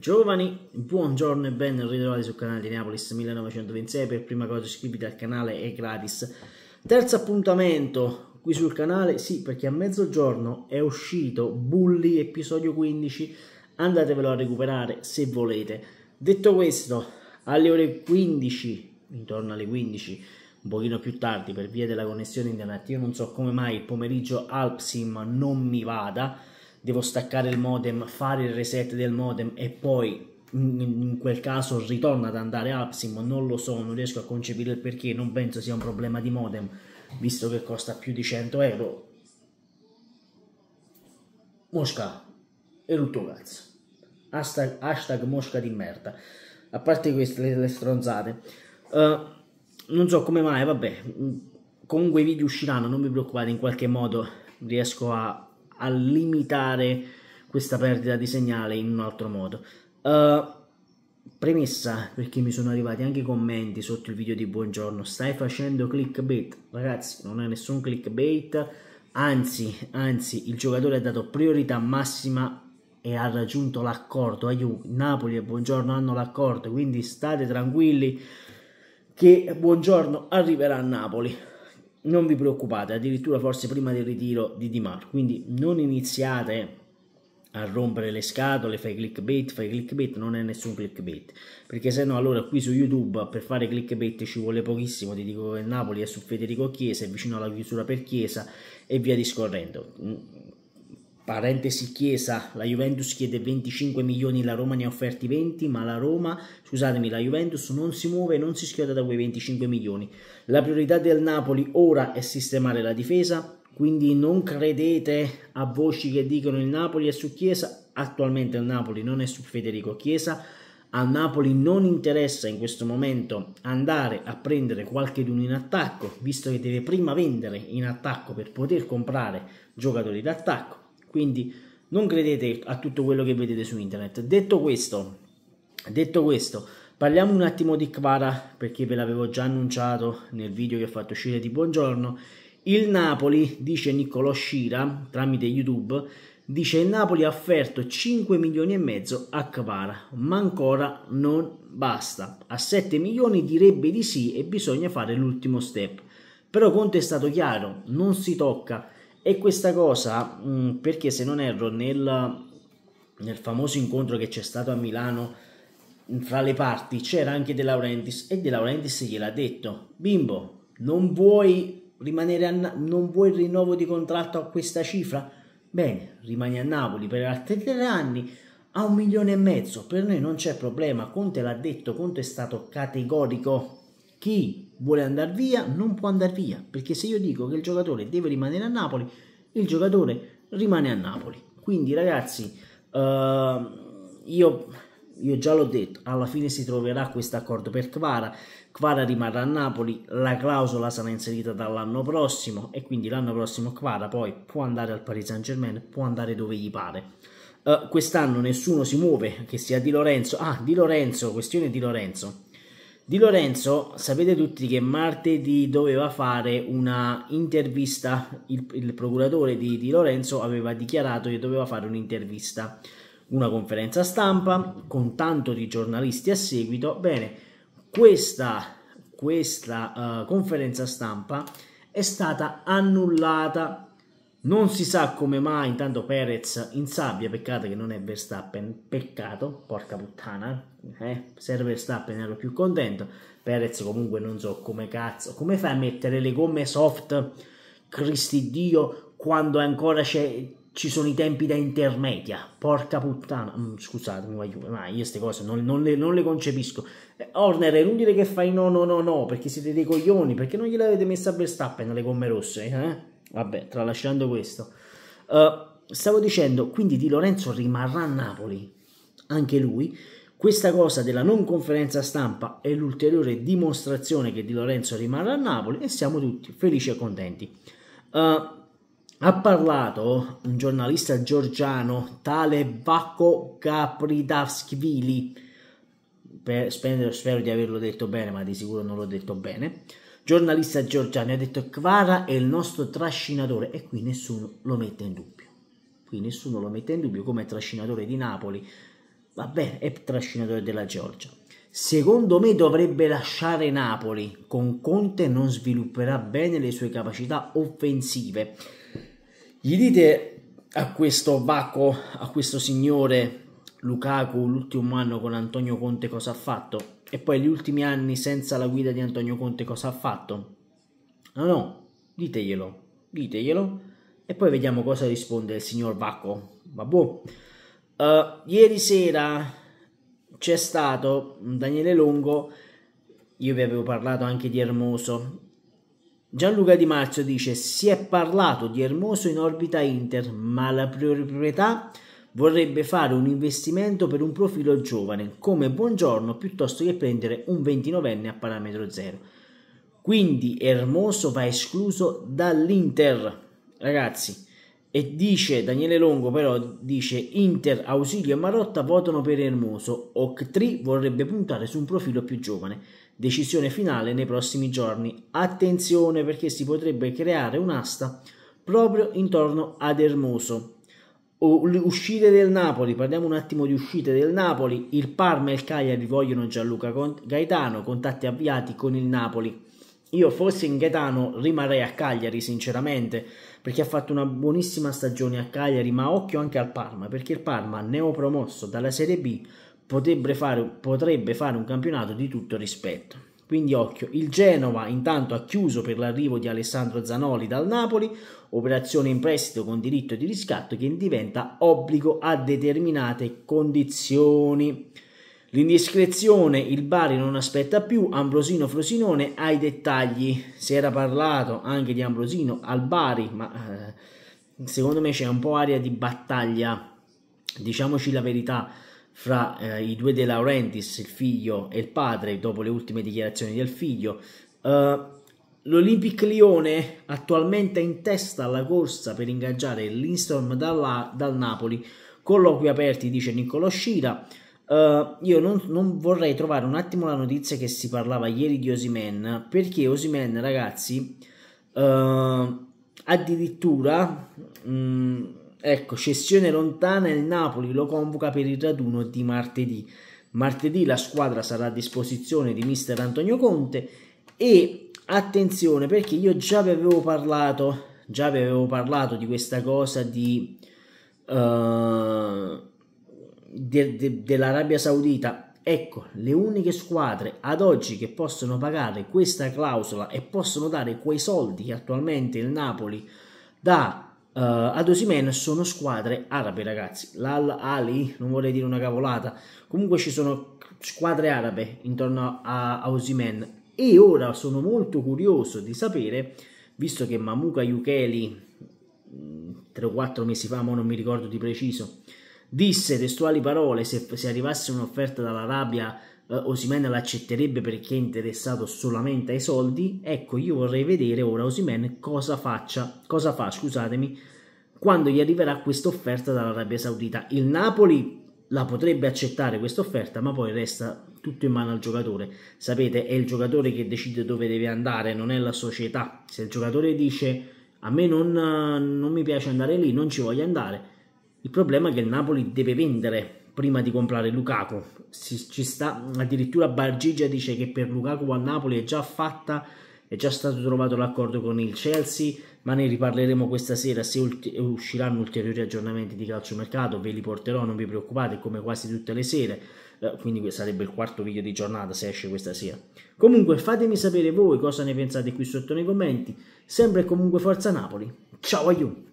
Giovani, buongiorno e ben ritrovati sul canale di Neapolis 1926, per prima cosa iscriviti al canale, è gratis. Terzo appuntamento qui sul canale, sì perché a mezzogiorno è uscito Bully episodio 15, andatevelo a recuperare se volete. Detto questo, alle ore 15, intorno alle 15, un pochino più tardi per via della connessione internet, io non so come mai il pomeriggio Alpsim non mi vada, devo staccare il modem, fare il reset del modem e poi in quel caso ritorna ad andare Upsim, non lo so, non riesco a concepire il perché, non penso sia un problema di modem, visto che costa più di 100 euro. Mosca, è tutto cazzo. Hashtag, hashtag, mosca di merda. A parte queste le, le stronzate. Uh, non so come mai, vabbè. Comunque i video usciranno, non vi preoccupate, in qualche modo riesco a a limitare questa perdita di segnale in un altro modo. Uh, premessa perché mi sono arrivati anche i commenti sotto il video di buongiorno stai facendo clickbait ragazzi non è nessun clickbait anzi anzi il giocatore ha dato priorità massima e ha raggiunto l'accordo Aiù, Napoli e buongiorno hanno l'accordo quindi state tranquilli che buongiorno arriverà a Napoli non vi preoccupate, addirittura forse prima del ritiro di Di Mar, quindi non iniziate a rompere le scatole, fai clickbait, fai clickbait, non è nessun clickbait, perché se no allora qui su YouTube per fare clickbait ci vuole pochissimo, ti dico che Napoli è su Federico Chiesa, è vicino alla chiusura per Chiesa e via discorrendo. Parentesi Chiesa, la Juventus chiede 25 milioni, la Roma ne ha offerti 20, ma la Roma, scusatemi, la Juventus non si muove e non si schioda da quei 25 milioni. La priorità del Napoli ora è sistemare la difesa, quindi non credete a voci che dicono il Napoli è su Chiesa, attualmente il Napoli non è su Federico Chiesa, al Napoli non interessa in questo momento andare a prendere qualche d'uno in attacco, visto che deve prima vendere in attacco per poter comprare giocatori d'attacco quindi non credete a tutto quello che vedete su internet. Detto questo, detto questo parliamo un attimo di Kvara perché ve l'avevo già annunciato nel video che ho fatto uscire di buongiorno. Il Napoli, dice Niccolò Scira tramite YouTube, dice il Napoli ha offerto 5 milioni e mezzo a Kvara, ma ancora non basta. A 7 milioni direbbe di sì e bisogna fare l'ultimo step. Però Conte è stato chiaro, non si tocca e questa cosa, mh, mm, perché se non erro, nel, nel famoso incontro che c'è stato a Milano mm, fra le parti c'era anche De Laurentiis e De Laurentiis gliel'ha detto bimbo non vuoi rimanere a Na- non vuoi il rinnovo di contratto a questa cifra bene rimani a Napoli per altri tre anni a un milione e mezzo per noi non c'è problema Conte l'ha detto Conte è stato categorico chi vuole andare via non può andare via, perché se io dico che il giocatore deve rimanere a Napoli, il giocatore rimane a Napoli. Quindi ragazzi, eh, io, io già l'ho detto, alla fine si troverà questo accordo per Kvara, Kvara rimarrà a Napoli, la clausola sarà inserita dall'anno prossimo e quindi l'anno prossimo Kvara poi può andare al Paris Saint Germain, può andare dove gli pare. Uh, quest'anno nessuno si muove, che sia Di Lorenzo. Ah, Di Lorenzo, questione Di Lorenzo. Di Lorenzo sapete tutti che martedì doveva fare una intervista, il, il procuratore di, di Lorenzo aveva dichiarato che doveva fare un'intervista, una conferenza stampa con tanto di giornalisti a seguito. Bene, questa, questa uh, conferenza stampa è stata annullata non si sa come mai, intanto Perez in sabbia, peccato che non è Verstappen, peccato, porca puttana, eh? se era Verstappen ero più contento, Perez comunque non so come cazzo, come fai a mettere le gomme soft, cristi dio, quando ancora ci sono i tempi da intermedia, porca puttana, mm, scusatemi, ma io queste cose non, non, le, non, le, concepisco. Eh, Horner è inutile che fai no no no no, perché siete dei coglioni, perché non gliel'avete messa a Verstappen le gomme rosse, eh? Vabbè, tralasciando questo. Uh, stavo dicendo, quindi Di Lorenzo rimarrà a Napoli, anche lui. Questa cosa della non conferenza stampa è l'ulteriore dimostrazione che Di Lorenzo rimarrà a Napoli e siamo tutti felici e contenti. Uh, ha parlato un giornalista giorgiano tale Vacco Capridavskvili, spero, spero di averlo detto bene, ma di sicuro non l'ho detto bene, giornalista georgiano, ha detto Kvara è il nostro trascinatore e qui nessuno lo mette in dubbio. Qui nessuno lo mette in dubbio come trascinatore di Napoli, Vabbè, è trascinatore della Georgia. Secondo me dovrebbe lasciare Napoli, con Conte non svilupperà bene le sue capacità offensive. Gli dite a questo Bacco, a questo signore Lukaku, l'ultimo anno con Antonio Conte cosa ha fatto? E poi gli ultimi anni senza la guida di Antonio Conte cosa ha fatto? No, no, diteglielo, diteglielo. E poi vediamo cosa risponde il signor Vacco. Vabbè. Uh, eh, ieri sera c'è stato Daniele Longo, io vi avevo parlato anche di Hermoso. Gianluca Di Marzio dice si è parlato di Hermoso in orbita Inter, ma la priorità vorrebbe fare un investimento per un profilo giovane come Buongiorno piuttosto che prendere un 29enne a parametro zero. Quindi Hermoso va escluso dall'Inter, ragazzi. E dice Daniele Longo, però dice Inter, Ausilio e Marotta votano per Hermoso. oc vorrebbe puntare su un profilo più giovane. Decisione finale nei prossimi giorni. Attenzione perché si potrebbe creare un'asta proprio intorno ad Hermoso Uscite del Napoli, parliamo un attimo di uscite del Napoli. Il Parma e il Cagliari vogliono Gianluca Gaetano, contatti avviati con il Napoli. Io fossi in Gaetano rimarrei a Cagliari sinceramente perché ha fatto una buonissima stagione a Cagliari ma occhio anche al Parma perché il Parma neopromosso dalla Serie B potrebbe fare, potrebbe fare un campionato di tutto rispetto. Quindi occhio, il Genova intanto ha chiuso per l'arrivo di Alessandro Zanoli dal Napoli, operazione in prestito con diritto di riscatto che diventa obbligo a determinate condizioni. L'indiscrezione il Bari non aspetta più, Ambrosino Frosinone ha i dettagli, si era parlato anche di Ambrosino al Bari, ma eh, secondo me c'è un po' aria di battaglia, diciamoci la verità, fra eh, i due De Laurentiis, il figlio e il padre, dopo le ultime dichiarazioni del figlio. Uh, eh, L'Olympic Lione attualmente in testa alla corsa per ingaggiare l'Instorm dal Napoli. Colloqui aperti, dice Niccolo Scira. Uh, io non, non, vorrei trovare un attimo la notizia che si parlava ieri di Osimen, perché Osimen, ragazzi, uh, addirittura mh, mm, Ecco, cessione lontana, il Napoli lo convoca per il raduno di martedì. Martedì la squadra sarà a disposizione di mister Antonio Conte e attenzione perché io già vi avevo parlato, già vi avevo parlato di questa cosa di, uh, de, de, dell'Arabia Saudita. Ecco, le uniche squadre ad oggi che possono pagare questa clausola e possono dare quei soldi che attualmente il Napoli dà uh, eh, ad Osimen sono squadre arabe, ragazzi. L'Al Ali, non vorrei dire una cavolata. Comunque ci sono squadre arabe intorno a, a Osimen. E ora sono molto curioso di sapere, visto che Mamuka Yukeli 3 mm, o 4 mesi fa, ma non mi ricordo di preciso, disse testuali parole, se, se arrivasse un'offerta dall'Arabia eh, Osimen l'accetterebbe perché è interessato solamente ai soldi, ecco io vorrei vedere ora Osimen cosa faccia, cosa fa, scusatemi, quando gli arriverà questa offerta dall'Arabia Saudita. Il Napoli la potrebbe accettare questa offerta, ma poi resta tutto in mano al giocatore. Sapete, è il giocatore che decide dove deve andare, non è la società. Se il giocatore dice a me non, non mi piace andare lì, non ci voglio andare, il problema è che il Napoli deve vendere prima di comprare Lukaku. Si, ci sta, addirittura Bargigia dice che per Lukaku a Napoli è già fatta, è già stato trovato l'accordo con il Chelsea, ma ne riparleremo questa sera se ulti, usciranno ulteriori aggiornamenti di calcio mercato, ve li porterò, non vi preoccupate, come quasi tutte le sere. Eh, quindi sarebbe il quarto video di giornata se esce questa sera. Comunque fatemi sapere voi cosa ne pensate qui sotto nei commenti. Sempre e comunque Forza Napoli. Ciao aiuto!